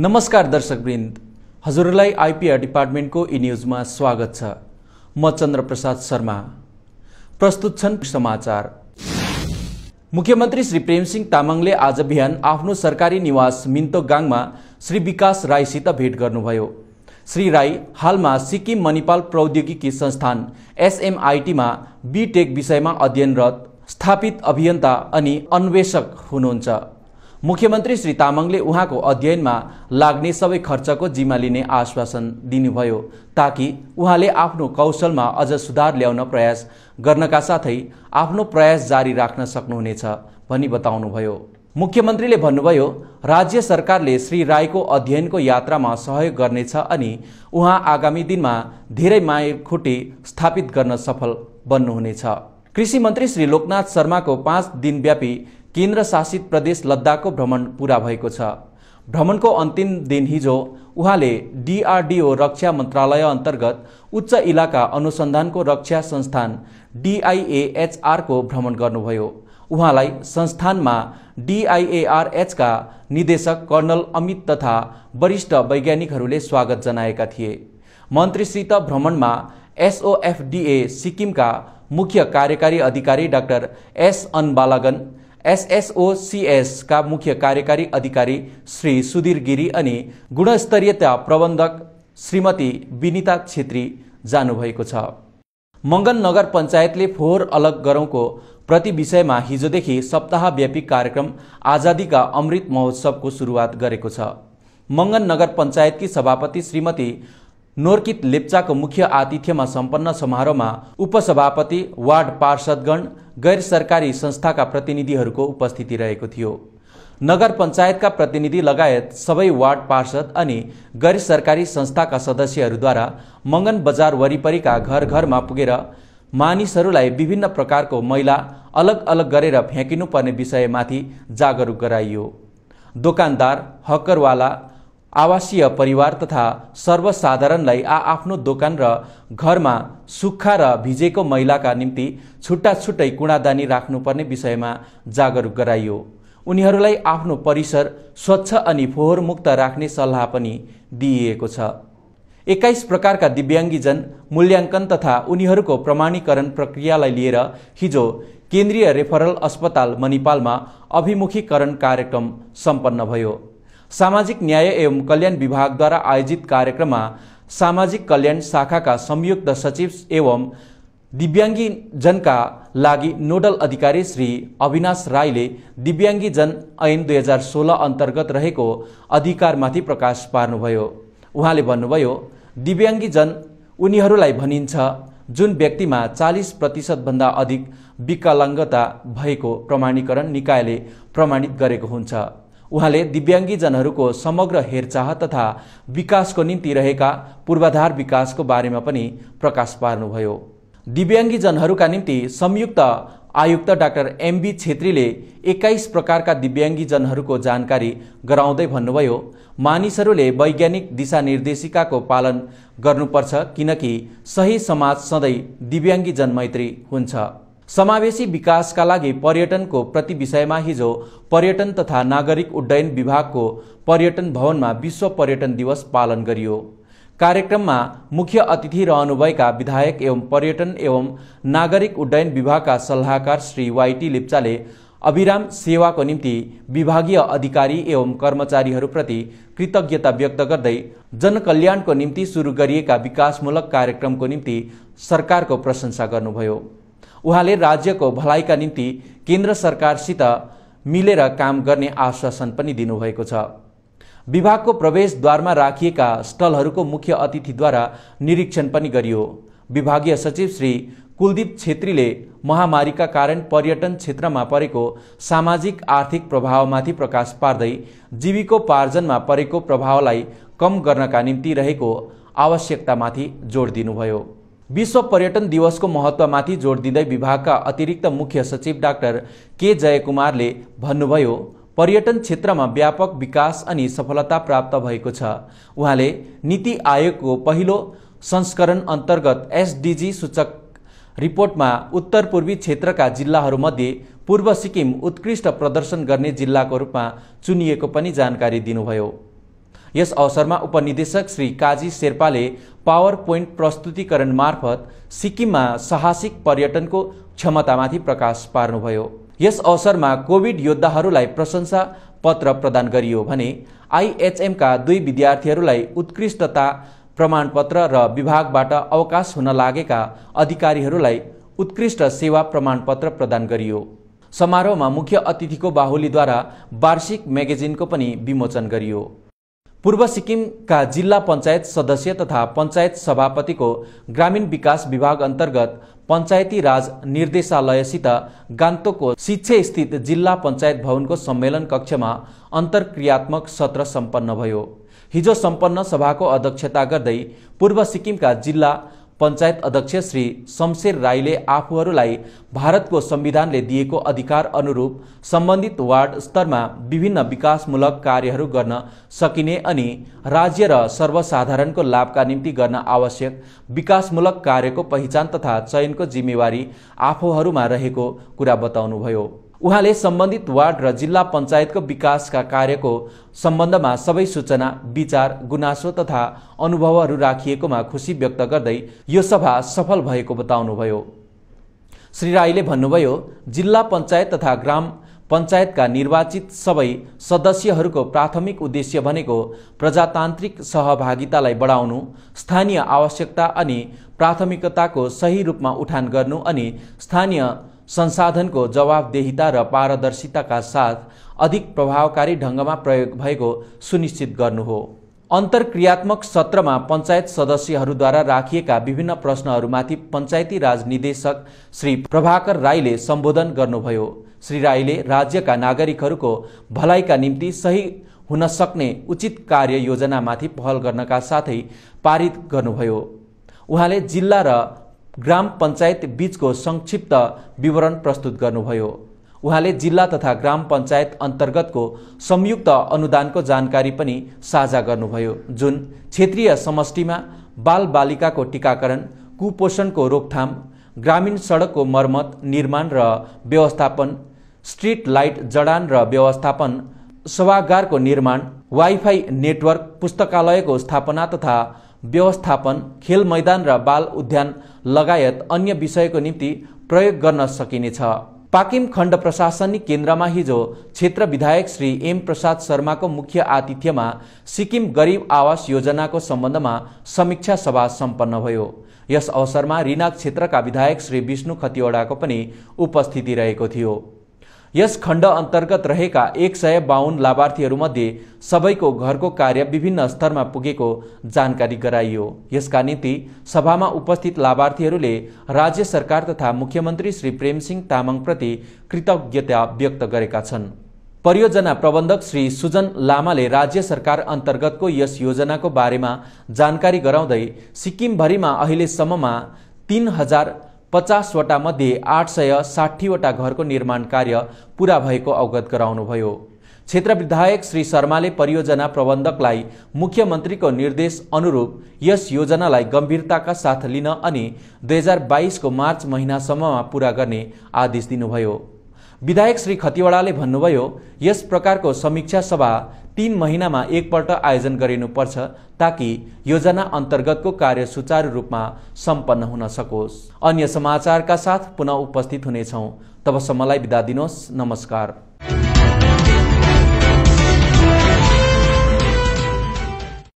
नमस्कार दर्शकवृन्द हजुरलाई आइपिआर डिपार्टमेन्टको इ न्युजमा स्वागत छ म चन्द्रप्रसाद शर्मा प्रस्तुत छन् समाचार मुख्यमन्त्री श्री प्रेमसिंह तामाङले आज बिहान आफ्नो सरकारी निवास गाङमा श्री विकास राईसित भेट गर्नुभयो श्री राई हालमा सिक्किम मणिपाल प्रौद्योगिकी संस्थान एसएमआइटीमा बिटेक विषयमा अध्ययनरत स्थापित अभियन्ता अनि अन्वेषक हुनुहुन्छ मुख्यमन्त्री श्री तामाङले उहाँको अध्ययनमा लाग्ने सबै खर्चको जिम्मा लिने आश्वासन दिनुभयो ताकि उहाँले आफ्नो कौशलमा अझ सुधार ल्याउन प्रयास गर्नका साथै आफ्नो प्रयास जारी राख्न सक्नुहुनेछ भनी बताउनुभयो मुख्यमन्त्रीले भन्नुभयो राज्य सरकारले श्री राईको अध्ययनको यात्रामा सहयोग गर्नेछ अनि उहाँ आगामी दिनमा धेरै मायखुट्टी स्थापित गर्न सफल बन्नुहुनेछ कृषि मन्त्री श्री लोकनाथ शर्माको पाँच दिनव्यापी केन्द्र शासित प्रदेश लद्दाखको भ्रमण पूरा भएको छ भ्रमणको अन्तिम दिन हिजो उहाँले डिआरडिओ रक्षा मन्त्रालय अन्तर्गत उच्च इलाका अनुसन्धानको रक्षा संस्थान डिआइएएचआरको भ्रमण गर्नुभयो उहाँलाई संस्थानमा डिआइएआरएचका निदेशक कर्णल अमित तथा वरिष्ठ वैज्ञानिकहरूले स्वागत जनाएका थिए मन्त्रीसित भ्रमणमा एसओएफडिए सिक्किमका मुख्य कार्यकारी अधिकारी डाक्टर एस अनबालागन का मुख्य कार्यकारी अधिकारी श्री सुधीर गिरी अनि गुणस्तरीयता प्रबन्धक श्रीमती विनिता छेत्री जानुभएको छ मङ्गन नगर पञ्चायतले फोहोर अलग गरौँको प्रति विषयमा हिजोदेखि सप्ताहव्यापी कार्यक्रम आजादीका अमृत महोत्सवको सुरुवात गरेको छ मङ्गन नगर पञ्चायतकी सभापति श्रीमती नोर्कित लेप्चाको मुख्य आतिथ्यमा सम्पन्न समारोहमा उपसभापति वार्ड पार्षदगण गैर सरकारी संस्थाका प्रतिनिधिहरूको उपस्थिति रहेको थियो नगर पञ्चायतका प्रतिनिधि लगायत सबै वार्ड पार्षद अनि गैर सरकारी संस्थाका सदस्यहरूद्वारा मङ्गन बजार वरिपरिका घर घरमा पुगेर मानिसहरूलाई विभिन्न प्रकारको मैला अलग अलग गरेर फ्याँकिनुपर्ने विषयमाथि जागरुक गराइयो दोकानदार हकरवाला आवासीय परिवार तथा सर्वसाधारणलाई आ आफ्नो दोकान र घरमा सुक्खा र भिजेको मैलाका निम्ति छुट्टा छुट्टै कुँडादानी राख्नुपर्ने विषयमा जागरुक गराइयो उनीहरूलाई आफ्नो परिसर स्वच्छ अनि फोहोरमुक्त राख्ने सल्लाह पनि दिइएको छ एक्काइस प्रकारका दिव्याङ्गीजन मूल्याङ्कन तथा उनीहरूको प्रमाणीकरण प्रक्रियालाई लिएर हिजो केन्द्रीय रेफरल अस्पताल मणिपालमा अभिमुखीकरण कार्यक्रम सम्पन्न भयो सामाजिक न्याय एवं कल्याण विभागद्वारा आयोजित कार्यक्रममा सामाजिक कल्याण शाखाका संयुक्त सचिव एवं दिव्याङ्गीजनका लागि नोडल अधिकारी श्री अविनाश राईले दिव्याङ्गीजन ऐन दुई हजार सोह्र अन्तर्गत रहेको अधिकारमाथि प्रकाश पार्नुभयो उहाँले भन्नुभयो दिव्याङ्गीजन उनीहरूलाई भनिन्छ जुन व्यक्तिमा चालिस प्रतिशतभन्दा अधिक विकलाङ्गता भएको प्रमाणीकरण निकायले प्रमाणित गरेको हुन्छ उहाँले दिव्याङ्गीजनहरूको समग्र हेरचाह तथा विकासको निम्ति रहेका पूर्वाधार विकासको बारेमा पनि प्रकाश पार्नुभयो दिव्याङ्गीजनहरूका निम्ति संयुक्त आयुक्त डाक्टर एमबी छेत्रीले एक्काइस प्रकारका दिव्याङ्गीजनहरूको जानकारी गराउँदै भन्नुभयो मानिसहरूले वैज्ञानिक दिशानिर्देशिकाको पालन गर्नुपर्छ किनकि सही समाज सधैँ दिव्याङ्गी जनमैत्री हुन्छ समावेशी विकासका लागि पर्यटनको प्रति विषयमा हिजो पर्यटन तथा नागरिक उड्डयन विभागको पर्यटन भवनमा विश्व पर्यटन दिवस पालन गरियो कार्यक्रममा मुख्य अतिथि रहनुभएका विधायक एवं पर्यटन एवं नागरिक उड्डयन विभागका सल्लाहकार श्री वाइटी लेप्चाले अभिराम सेवाको निम्ति विभागीय अधिकारी एवं कर्मचारीहरूप्रति कृतज्ञता व्यक्त गर्दै जनकल्याणको निम्ति सुरु गरिएका विकासमूलक कार्यक्रमको निम्ति सरकारको प्रशंसा गर्नुभयो उहाँले राज्यको भलाइका निम्ति केन्द्र सरकारसित मिलेर काम गर्ने आश्वासन पनि दिनुभएको छ विभागको प्रवेशद्वारमा राखिएका स्थलहरूको मुख्य अतिथिद्वारा निरीक्षण पनि गरियो विभागीय सचिव श्री कुलदीप छेत्रीले महामारीका कारण पर्यटन क्षेत्रमा परेको सामाजिक आर्थिक प्रभावमाथि प्रकाश पार्दै जीविकोपार्जनमा परेको प्रभावलाई कम गर्नका निम्ति रहेको आवश्यकतामाथि जोड दिनुभयो विश्व पर्यटन दिवसको महत्त्वमाथि जोड दिँदै विभागका अतिरिक्त मुख्य सचिव डाक्टर के जयकुमारले भन्नुभयो पर्यटन क्षेत्रमा व्यापक विकास अनि सफलता प्राप्त भएको छ उहाँले नीति आयोगको पहिलो संस्करण अन्तर्गत एसडिजी सूचक रिपोर्टमा उत्तर पूर्वी क्षेत्रका जिल्लाहरूमध्ये पूर्व सिक्किम उत्कृष्ट प्रदर्शन गर्ने जिल्लाको रूपमा चुनिएको पनि जानकारी दिनुभयो यस अवसरमा उपनिदेशक श्री काजी शेर्पाले पावर पोइन्ट प्रस्तुतिकरण मार्फत सिक्किममा साहसिक पर्यटनको क्षमतामाथि प्रकाश पार्नुभयो यस अवसरमा कोविड योद्धाहरूलाई प्रशंसा पत्र प्रदान गरियो भने आइएचएमका दुई विद्यार्थीहरूलाई उत्कृष्टता प्रमाणपत्र र विभागबाट अवकाश हुन लागेका अधिकारीहरूलाई उत्कृष्ट सेवा प्रमाणपत्र प्रदान गरियो समारोहमा मुख्य अतिथिको बाहुलीद्वारा वार्षिक म्यागेजिनको पनि विमोचन गरियो पूर्व सिक्किमका जिल्ला पञ्चायत सदस्य तथा पञ्चायत सभापतिको ग्रामीण विकास विभाग अन्तर्गत पञ्चायती राज निर्देशालयसित गान्तोकको स्थित जिल्ला पञ्चायत भवनको सम्मेलन कक्षमा अन्तर्क्रियात्मक सत्र सम्पन्न भयो हिजो सम्पन्न सभाको अध्यक्षता गर्दै पूर्व सिक्किमका जिल्ला पञ्चायत अध्यक्ष श्री शमशेर राईले आफूहरूलाई भारतको संविधानले दिएको अधिकार अनुरूप सम्बन्धित वार्ड स्तरमा विभिन्न विकासमूलक कार्यहरू गर्न सकिने अनि राज्य र सर्वसाधारणको लाभका निम्ति गर्न आवश्यक विकासमूलक कार्यको पहिचान तथा चयनको जिम्मेवारी आफूहरूमा रहेको कुरा बताउनुभयो उहाँले सम्बन्धित वार्ड र जिल्ला पञ्चायतको विकासका कार्यको सम्बन्धमा सबै सूचना विचार गुनासो तथा अनुभवहरू राखिएकोमा खुसी व्यक्त गर्दै यो सभा सफल भएको बताउनुभयो श्री राईले भन्नुभयो जिल्ला पञ्चायत तथा ग्राम पञ्चायतका निर्वाचित सबै सदस्यहरूको प्राथमिक उद्देश्य भनेको प्रजातान्त्रिक सहभागितालाई बढाउनु स्थानीय आवश्यकता अनि प्राथमिकताको सही रूपमा उठान गर्नु अनि स्थानीय संसाधनको जवाबदेहिता र पारदर्शिताका साथ अधिक प्रभावकारी ढङ्गमा प्रयोग भएको सुनिश्चित गर्नु हो अन्तर्क्रियात्मक सत्रमा पञ्चायत सदस्यहरूद्वारा राखिएका विभिन्न प्रश्नहरूमाथि पञ्चायती राज निदेशक श्री प्रभाकर राईले सम्बोधन गर्नुभयो श्री राईले राज्यका नागरिकहरूको भलाइका निम्ति सही हुन सक्ने उचित कार्य योजनामाथि पहल गर्नका साथै पारित गर्नुभयो उहाँले जिल्ला र ग्राम पञ्चायत बीचको संक्षिप्त विवरण प्रस्तुत गर्नुभयो उहाँले जिल्ला तथा ग्राम पञ्चायत अन्तर्गतको संयुक्त अनुदानको जानकारी पनि साझा गर्नुभयो जुन क्षेत्रीय समष्टिमा बाल बालिकाको टिकाकरण कुपोषणको रोकथाम ग्रामीण सडकको मर्मत निर्माण र व्यवस्थापन स्ट्रिट लाइट जडान र व्यवस्थापन सभागारको निर्माण वाइफाई नेटवर्क पुस्तकालयको स्थापना तथा व्यवस्थापन खेल मैदान र बाल उद्यान लगायत अन्य विषयको निम्ति प्रयोग गर्न सकिनेछ पाकिम खण्ड प्रशासनिक केन्द्रमा हिजो क्षेत्र विधायक श्री एम प्रसाद शर्माको मुख्य आतिथ्यमा सिक्किम गरिब आवास योजनाको सम्बन्धमा समीक्षा सभा सम्पन्न भयो यस अवसरमा रिनाक क्षेत्रका विधायक श्री विष्णु खतिवडाको पनि उपस्थिति रहेको थियो यस खण्ड अन्तर्गत रहेका एक सय बाहुन लाभार्थीहरूमध्ये सबैको घरको कार्य विभिन्न स्तरमा पुगेको जानकारी गराइयो यसका निम्ति सभामा उपस्थित लाभार्थीहरूले राज्य सरकार तथा मुख्यमन्त्री श्री प्रेमसिंह तामाङप्रति कृतज्ञता व्यक्त गरेका छन् परियोजना प्रबन्धक श्री सुजन लामाले राज्य सरकार अन्तर्गतको यस योजनाको बारेमा जानकारी गराउँदै सिक्किमभरिमा अहिलेसम्ममा तिन हजार पचासवटा मध्ये आठ सय साठीवटा घरको निर्माण कार्य पूरा भएको अवगत गराउनुभयो क्षेत्र विधायक श्री शर्माले परियोजना प्रबन्धकलाई मुख्यमन्त्रीको निर्देश अनुरूप यस योजनालाई गम्भीरताका साथ लिन अनि दुई हजार बाइसको मार्च महिनासम्ममा पूरा गर्ने आदेश दिनुभयो विधायक श्री खतिवडाले भन्नुभयो यस प्रकारको समीक्षा सभा तीन महिनामा एकपल्ट आयोजन गरिनुपर्छ ताकि योजना अन्तर्गतको कार्य सुचारू रूपमा सम्पन्न हुन सकोस् अन्य समाचारका साथ पुनः उपस्थित हुनेछौँ तबसम्मलाई बिदा दिनुहोस् नमस्कार